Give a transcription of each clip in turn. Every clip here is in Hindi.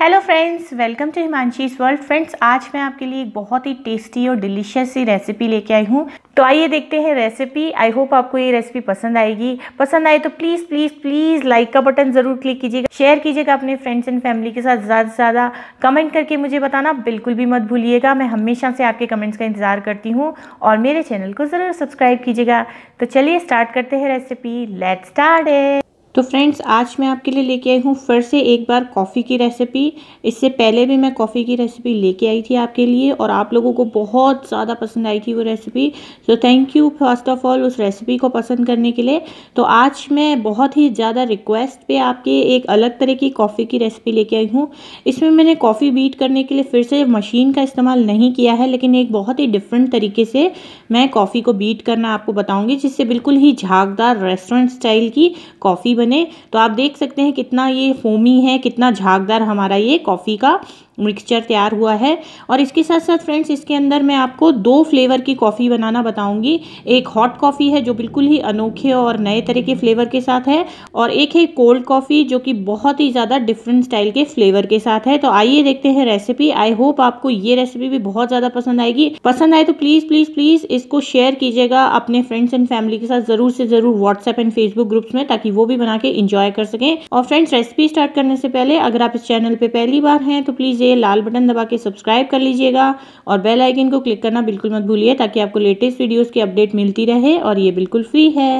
hello friends welcome to Himanshi's world friends आज मैं आपके लिए एक बहुत ही टेस्टी और डिलीशियस सी रेसिपी लेके आई हूँ तो आइए देखते हैं रेसिपी आई होप आपको ये रेसिपी पसंद आएगी पसंद आए तो प्लीज़ प्लीज़ प्लीज़ लाइक का बटन ज़रूर क्लिक कीजिएगा शेयर कीजिएगा अपने फ्रेंड्स एंड फैमिली के साथ ज़्यादा से ज़्यादा कमेंट करके मुझे बताना बिल्कुल भी मत भूलिएगा मैं हमेशा से आपके कमेंट्स का इंतज़ार करती हूँ और मेरे चैनल को ज़रूर सब्सक्राइब कीजिएगा तो चलिए स्टार्ट करते हैं रेसिपी लेट स्टार्ट तो फ्रेंड्स आज मैं आपके लिए लेके आई हूँ फिर से एक बार कॉफ़ी की रेसिपी इससे पहले भी मैं कॉफ़ी की रेसिपी लेके आई थी आपके लिए और आप लोगों को बहुत ज़्यादा पसंद आई थी वो recipe so thank you first of all उस रेसिपी को पसंद करने के लिए तो आज मैं बहुत ही ज़्यादा रिक्वेस्ट पे आपके एक अलग तरह की कॉफ़ी की रेसिपी लेके आई हूँ इसमें मैंने कॉफ़ी बीट करने के लिए फिर से मशीन का इस्तेमाल नहीं किया है लेकिन एक बहुत ही डिफरेंट तरीके से मैं कॉफ़ी को बीट करना आपको बताऊँगी जिससे बिल्कुल ही झागदार रेस्टोरेंट स्टाइल की कॉफ़ी बने तो आप देख सकते हैं कितना ये फोमी है कितना झागदार हमारा ये कॉफ़ी का मिक्सचर तैयार हुआ है और इसके साथ साथ फ्रेंड्स इसके अंदर मैं आपको दो फ्लेवर की कॉफ़ी बनाना बताऊंगी एक हॉट कॉफ़ी है जो बिल्कुल ही अनोखे और नए तरह के फ्लेवर के साथ है और एक है कोल्ड कॉफ़ी जो कि बहुत ही ज़्यादा डिफरेंट स्टाइल के फ्लेवर के साथ है तो आइए देखते हैं रेसिपी आई होप आपको ये रेसिपी भी बहुत ज़्यादा पसंद आएगी पसंद आए तो प्लीज़ प्लीज़ प्लीज़ इसको शेयर कीजिएगा अपने फ्रेंड्स एंड फैमिली के साथ ज़रूर से ज़रूर व्हाट्सएप एंड फेसबुक ग्रुप्स में ताकि वो भी बना के इंजॉय कर सकें और फ्रेंड्स रेसिपी स्टार्ट करने से पहले अगर आप इस चैनल पर पहली बार हैं तो प्लीज़ लीजिए लाल बटन दबा के सब्सक्राइब कर लीजिएगा और बेल आइकन को क्लिक करना बिल्कुल मत भूलिए ताकि आपको लेटेस्ट वीडियोस की अपडेट मिलती रहे और ये बिल्कुल फ्री है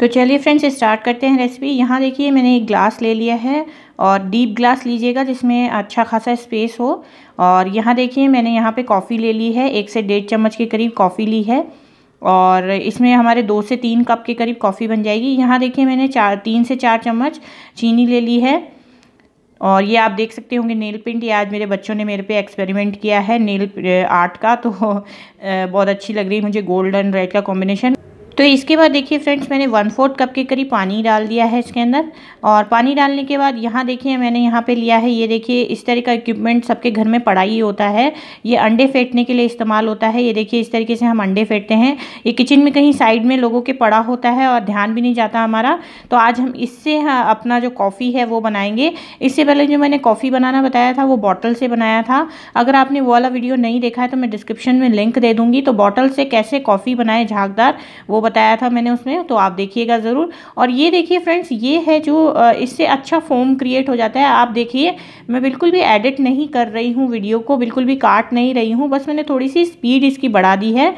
तो चलिए फ्रेंड्स स्टार्ट करते हैं रेसिपी यहाँ देखिए मैंने एक ग्लास ले लिया है और डीप ग्लास लीजिएगा जिसमें अच्छा खासा स्पेस हो और यहाँ देखिए मैंने यहाँ पे कॉफ़ी ले ली है एक से डेढ़ चम्मच के करीब कॉफ़ी ली है और इसमें हमारे दो से तीन कप के करीब कॉफ़ी बन जाएगी यहाँ देखिए मैंने चार तीन से चार चम्मच चीनी ले ली है और ये आप देख सकते होंगे नेल पेंट ये आज मेरे बच्चों ने मेरे पे एक्सपेरिमेंट किया है नेल आर्ट का तो बहुत अच्छी लग रही है मुझे गोल्डन रेड का कॉम्बिनेशन तो इसके बाद देखिए फ्रेंड्स मैंने वन फोर्थ कप के करीब पानी डाल दिया है इसके अंदर और पानी डालने के बाद यहाँ देखिए मैंने यहाँ पे लिया है ये देखिए इस तरह का इक्विपमेंट सबके घर में पड़ा ही होता है ये अंडे फेंटने के लिए इस्तेमाल होता है ये देखिए इस तरीके से हम अंडे फेंटते हैं ये किचन में कहीं साइड में लोगों के पड़ा होता है और ध्यान भी नहीं जाता हमारा तो आज हम इससे हाँ, अपना जो कॉफ़ी है वो बनाएंगे इससे पहले जो मैंने कॉफ़ी बनाना बताया था वो बॉटल से बनाया था अगर आपने वो वाला वीडियो नहीं देखा है तो मैं डिस्क्रिप्शन में लिंक दे दूँगी तो बॉटल से कैसे कॉफ़ी बनाए झागदार वो बताया था मैंने उसमें तो आप देखिएगा ज़रूर और ये देखिए फ्रेंड्स ये है जो इससे अच्छा फोम क्रिएट हो जाता है आप देखिए मैं बिल्कुल भी एडिट नहीं कर रही हूँ वीडियो को बिल्कुल भी काट नहीं रही हूँ बस मैंने थोड़ी सी स्पीड इसकी बढ़ा दी है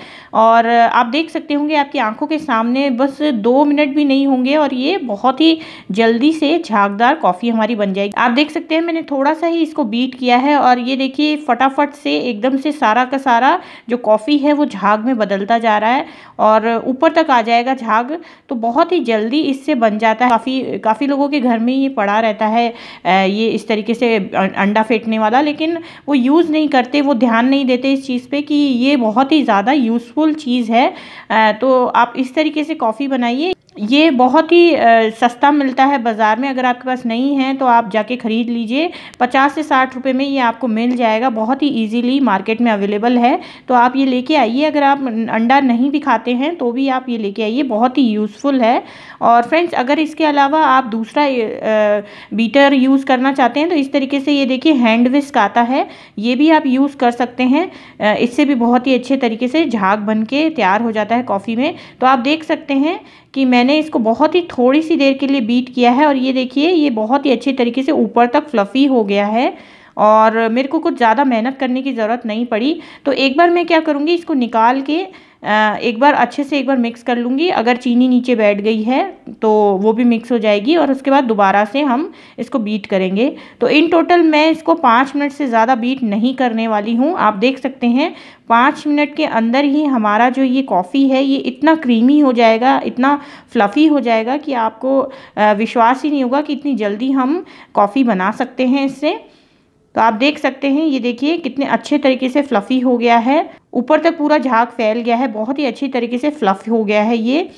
और आप देख सकते होंगे आपकी आंखों के सामने बस दो मिनट भी नहीं होंगे और ये बहुत ही जल्दी से झागदार कॉफ़ी हमारी बन जाएगी आप देख सकते हैं मैंने थोड़ा सा ही इसको बीट किया है और ये देखिए फटाफट से एकदम से सारा का सारा जो कॉफ़ी है वो झाग में बदलता जा रहा है और ऊपर तक आ जाएगा झाग तो बहुत ही जल्दी इससे बन जाता है काफ़ी काफ़ी लोगों के घर में ये पड़ा रहता है ये इस तरीके से अंडा फेंटने वाला लेकिन वो यूज़ नहीं करते वो ध्यान नहीं देते इस चीज़ पे कि ये बहुत ही ज़्यादा यूज़फुल चीज़ है तो आप इस तरीके से कॉफ़ी बनाइए ये बहुत ही सस्ता मिलता है बाज़ार में अगर आपके पास नहीं है तो आप जाके ख़रीद लीजिए पचास से साठ रुपए में ये आपको मिल जाएगा बहुत ही इजीली मार्केट में अवेलेबल है तो आप ये लेके आइए अगर आप अंडा नहीं भी खाते हैं तो भी आप ये लेके आइए बहुत ही यूज़फुल है और फ्रेंड्स अगर इसके अलावा आप दूसरा बीटर यूज़ करना चाहते हैं तो इस तरीके से ये देखिए हैंड विस्क आता है ये भी आप यूज़ कर सकते हैं इससे भी बहुत ही अच्छे तरीके से झाग बन के तैयार हो जाता है कॉफ़ी में तो आप देख सकते हैं कि मैंने इसको बहुत ही थोड़ी सी देर के लिए बीट किया है और ये देखिए ये बहुत ही अच्छे तरीके से ऊपर तक फ्लफ़ी हो गया है और मेरे को कुछ ज़्यादा मेहनत करने की ज़रूरत नहीं पड़ी तो एक बार मैं क्या करूँगी इसको निकाल के एक बार अच्छे से एक बार मिक्स कर लूँगी अगर चीनी नीचे बैठ गई है तो वो भी मिक्स हो जाएगी और उसके बाद दोबारा से हम इसको बीट करेंगे तो इन टोटल मैं इसको पाँच मिनट से ज़्यादा बीट नहीं करने वाली हूँ आप देख सकते हैं पाँच मिनट के अंदर ही हमारा जो ये कॉफ़ी है ये इतना क्रीमी हो जाएगा इतना फ्लफ़ी हो जाएगा कि आपको विश्वास ही नहीं होगा कि इतनी जल्दी हम कॉफ़ी बना सकते हैं इससे तो आप देख सकते हैं ये देखिए कितने अच्छे तरीके से फ्लफ़ी हो गया है ऊपर तक पूरा झाग फैल गया है बहुत ही अच्छी तरीके से फ्लफ़ हो गया है ये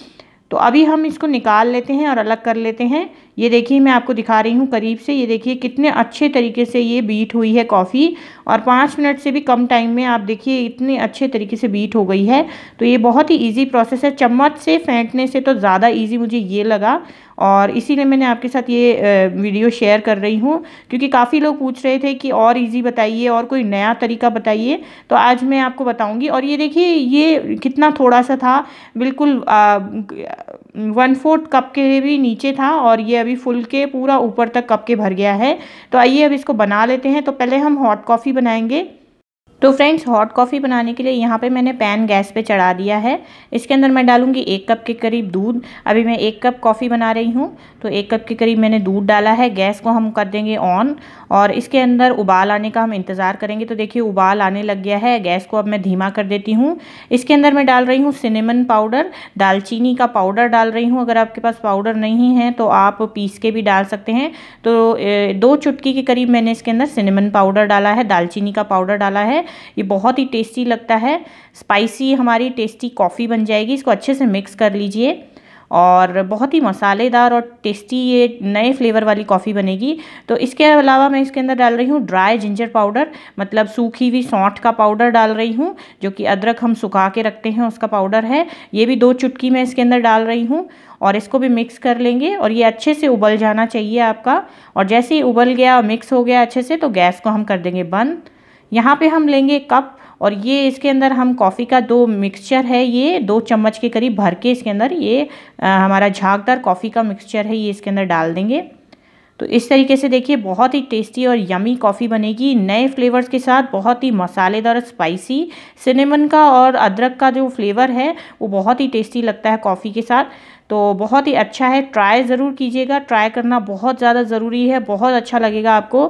तो अभी हम इसको निकाल लेते हैं और अलग कर लेते हैं ये देखिए मैं आपको दिखा रही हूँ करीब से ये देखिए कितने अच्छे तरीके से ये बीट हुई है कॉफ़ी और पाँच मिनट से भी कम टाइम में आप देखिए इतने अच्छे तरीके से बीट हो गई है तो ये बहुत ही ईजी प्रोसेस है चम्मच से फेंटने से तो ज़्यादा ईजी मुझे ये लगा और इसीलिए मैंने आपके साथ ये वीडियो शेयर कर रही हूँ क्योंकि काफ़ी लोग पूछ रहे थे कि और इजी बताइए और कोई नया तरीका बताइए तो आज मैं आपको बताऊँगी और ये देखिए ये कितना थोड़ा सा था बिल्कुल आ, वन फोर्थ कप के भी नीचे था और ये अभी फुल के पूरा ऊपर तक कप के भर गया है तो आइए अब इसको बना लेते हैं तो पहले हम हॉट कॉफ़ी बनाएंगे तो फ्रेंड्स हॉट कॉफ़ी बनाने के लिए यहाँ पे मैंने पैन गैस पे चढ़ा दिया है इसके अंदर मैं डालूँगी एक कप के करीब दूध अभी मैं एक कप कॉफ़ी बना रही हूँ तो एक कप के करीब मैंने दूध डाला है गैस को हम कर देंगे ऑन और इसके अंदर उबाल आने का हम इंतज़ार करेंगे तो देखिए उबाल आने लग गया है गैस को अब मैं धीमा कर देती हूँ इसके अंदर मैं डाल रही हूँ सिनेमन पाउडर दालचीनी का पाउडर डाल रही हूँ अगर आपके पास पाउडर नहीं है तो आप पीस के भी डाल सकते हैं तो दो चुटकी के करीब मैंने इसके अंदर सिनेमन पाउडर डाला है दालचीनी का पाउडर डाला है ये बहुत ही टेस्टी लगता है स्पाइसी हमारी टेस्टी कॉफ़ी बन जाएगी इसको अच्छे से मिक्स कर लीजिए और बहुत ही मसालेदार और टेस्टी ये नए फ्लेवर वाली कॉफ़ी बनेगी तो इसके अलावा मैं इसके अंदर डाल रही हूँ ड्राई जिंजर पाउडर मतलब सूखी हुई सौंठ का पाउडर डाल रही हूँ जो कि अदरक हम सुखा के रखते हैं उसका पाउडर है ये भी दो चुटकी मैं इसके अंदर डाल रही हूँ और इसको भी मिक्स कर लेंगे और ये अच्छे से उबल जाना चाहिए आपका और जैसे ही उबल गया मिक्स हो गया अच्छे से तो गैस को हम कर देंगे बंद यहाँ पे हम लेंगे कप और ये इसके अंदर हम कॉफ़ी का दो मिक्सचर है ये दो चम्मच के करीब भर के इसके अंदर ये आ, हमारा झागदार कॉफ़ी का मिक्सचर है ये इसके अंदर डाल देंगे तो इस तरीके से देखिए बहुत ही टेस्टी और यमी कॉफ़ी बनेगी नए फ्लेवर्स के साथ बहुत ही मसालेदार स्पाइसी सिनेमन का और अदरक का जो फ्लेवर है वो बहुत ही टेस्टी लगता है कॉफ़ी के साथ तो बहुत ही अच्छा है ट्राई ज़रूर कीजिएगा ट्राई करना बहुत ज़्यादा ज़रूरी है बहुत अच्छा लगेगा आपको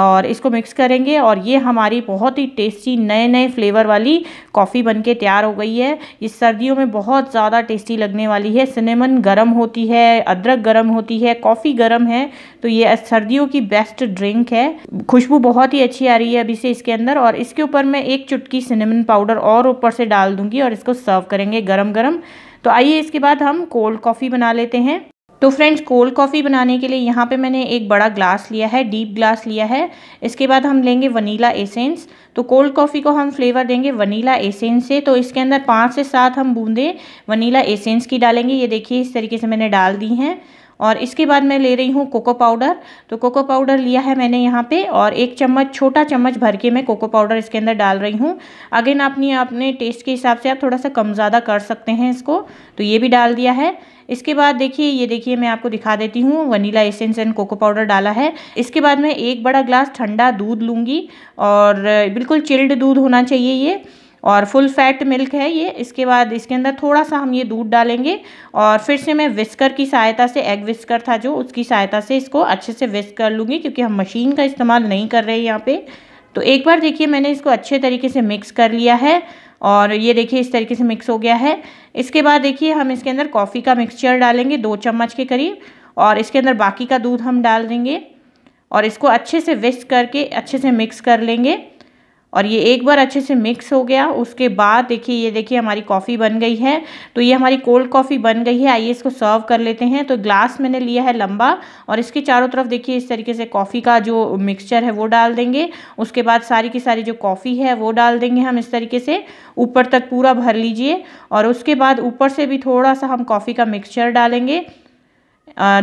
और इसको मिक्स करेंगे और ये हमारी बहुत ही टेस्टी नए नए फ्लेवर वाली कॉफ़ी बनके तैयार हो गई है इस सर्दियों में बहुत ज़्यादा टेस्टी लगने वाली है सिनेमन गर्म होती है अदरक गर्म होती है कॉफ़ी गर्म है तो ये सर्दियों की बेस्ट ड्रिंक है खुशबू बहुत ही अच्छी आ रही है अभी से इसके अंदर और इसके ऊपर मैं एक चुटकी सिनेमन पाउडर और ऊपर से डाल दूंगी और इसको सर्व करेंगे गरम गरम तो आइए इसके बाद हम कोल्ड कॉफ़ी बना लेते हैं तो फ्रेंड्स कोल्ड कॉफ़ी बनाने के लिए यहाँ पे मैंने एक बड़ा ग्लास लिया है डीप ग्लास लिया है इसके बाद हम लेंगे वनीला एसेंस तो कोल्ड कॉफ़ी को हम फ्लेवर देंगे वनीला एसेंस से तो इसके अंदर पाँच से सात हम बूंदे वनीला एसेंस की डालेंगे ये देखिए इस तरीके से मैंने डाल दी हैं और इसके बाद मैं ले रही हूँ कोको पाउडर तो कोको पाउडर लिया है मैंने यहाँ पे और एक चम्मच छोटा चम्मच भर के मैं कोको पाउडर इसके अंदर डाल रही हूँ अगेन आपने अपने टेस्ट के हिसाब से आप थोड़ा सा कम ज़्यादा कर सकते हैं इसको तो ये भी डाल दिया है इसके बाद देखिए ये देखिए मैं आपको दिखा देती हूँ vanilla essence and cocoa powder डाला है इसके बाद मैं एक बड़ा ग्लास ठंडा दूध लूँगी और बिल्कुल चिल्ड दूध होना चाहिए ये और फुल फैट मिल्क है ये इसके बाद इसके अंदर थोड़ा सा हम ये दूध डालेंगे और फिर से मैं विस्कर की सहायता से एग विस्कर था जो उसकी सहायता से इसको अच्छे से विस्क कर लूँगी क्योंकि हम मशीन का इस्तेमाल नहीं कर रहे यहाँ पर तो एक बार देखिए मैंने इसको अच्छे तरीके से मिक्स कर लिया है और ये देखिए इस तरीके से मिक्स हो गया है इसके बाद देखिए हम इसके अंदर कॉफ़ी का मिक्सचर डालेंगे दो चम्मच के करीब और इसके अंदर बाकी का दूध हम डाल देंगे और इसको अच्छे से विस्क करके अच्छे से मिक्स कर लेंगे और ये एक बार अच्छे से मिक्स हो गया उसके बाद देखिए ये देखिए हमारी कॉफ़ी बन गई है तो ये हमारी कोल्ड कॉफ़ी बन गई है आइए इसको सर्व कर लेते हैं तो ग्लास मैंने लिया है लंबा और इसके चारों तरफ देखिए इस तरीके से कॉफ़ी का जो मिक्सचर है वो डाल देंगे उसके बाद सारी की सारी जो कॉफ़ी है वो डाल देंगे हम इस तरीके से ऊपर तक पूरा भर लीजिए और उसके बाद ऊपर से भी थोड़ा सा हम कॉफ़ी का मिक्सचर डालेंगे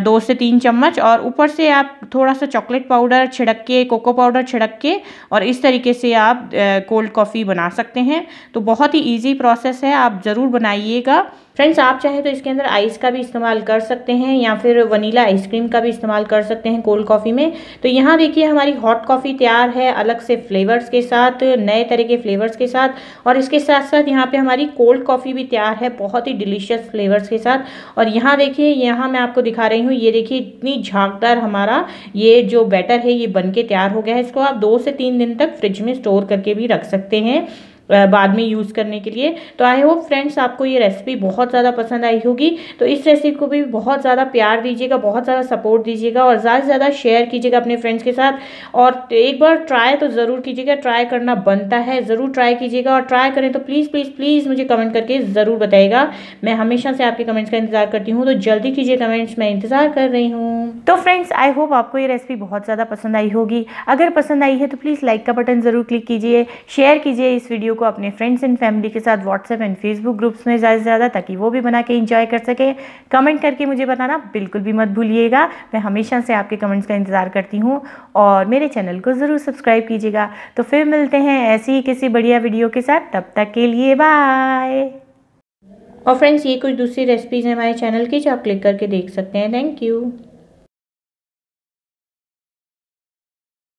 दो से तीन चम्मच और ऊपर से आप थोड़ा सा चॉकलेट पाउडर छिड़क के कोको पाउडर छिड़क के और इस तरीके से आप कोल्ड कॉफ़ी बना सकते हैं तो बहुत ही ईजी प्रोसेस है आप ज़रूर बनाइएगा फ्रेंड्स आप चाहें तो इसके अंदर आइस का भी इस्तेमाल कर सकते हैं या फिर वनीला आइसक्रीम का भी इस्तेमाल कर सकते हैं कोल्ड कॉफ़ी में तो यहाँ देखिए हमारी हॉट कॉफ़ी तैयार है अलग से फ्लेवर्स के साथ नए तरह के फ्लेवर्स के साथ और इसके साथ साथ यहाँ पे हमारी कोल्ड कॉफ़ी भी तैयार है बहुत ही डिलीशियस फ्लेवर्स के साथ और यहाँ देखिए यहाँ मैं आपको दिखा रही हूँ ये देखिए इतनी झाँकदार हमारा ये जो बैटर है ये बन के तैयार हो गया है इसको आप दो से तीन दिन तक फ्रिज में स्टोर करके भी रख सकते हैं बाद में यूज़ करने के लिए तो आई होप फ्रेंड्स आपको ये रेसिपी बहुत ज़्यादा पसंद आई होगी तो इस रेसिपी को भी बहुत ज़्यादा प्यार दीजिएगा बहुत ज़्यादा सपोर्ट दीजिएगा और ज़्यादा से ज़्यादा शेयर कीजिएगा अपने फ्रेंड्स के साथ और एक बार ट्राई तो ज़रूर कीजिएगा ट्राई करना बनता है ज़रूर ट्राई कीजिएगा और ट्राई करें तो प्लीज़ प्लीज़ प्लीज़ मुझे कमेंट करके ज़रूर बताएगा मैं हमेशा से आपके कमेंट्स का इंतज़ार करती हूँ तो जल्दी कीजिए कमेंट्स मैं इंतज़ार कर रही हूँ तो फ्रेंड्स आई होप आपको ये रेसिपी बहुत ज़्यादा पसंद आई होगी अगर पसंद आई है तो प्लीज़ लाइक का बटन ज़रूर क्लिक कीजिए शेयर कीजिए इस वीडियो वीडियो को अपने फ्रेंड्स एंड फैमिली के साथ व्हाट्सएप एंड फेसबुक ग्रुप्स में ज़्यादा से ज़्यादा ताकि वो भी बना के इंजॉय कर सके कमेंट करके मुझे बताना बिल्कुल भी मत भूलिएगा मैं हमेशा से आपके कमेंट्स का इंतज़ार करती हूँ और मेरे चैनल को ज़रूर सब्सक्राइब कीजिएगा तो फिर मिलते हैं ऐसी ही किसी बढ़िया वीडियो के साथ तब तक के लिए बाय और फ्रेंड्स ये कुछ दूसरी रेसिपीज़ हैं हमारे चैनल की जो आप क्लिक करके देख सकते हैं थैंक यू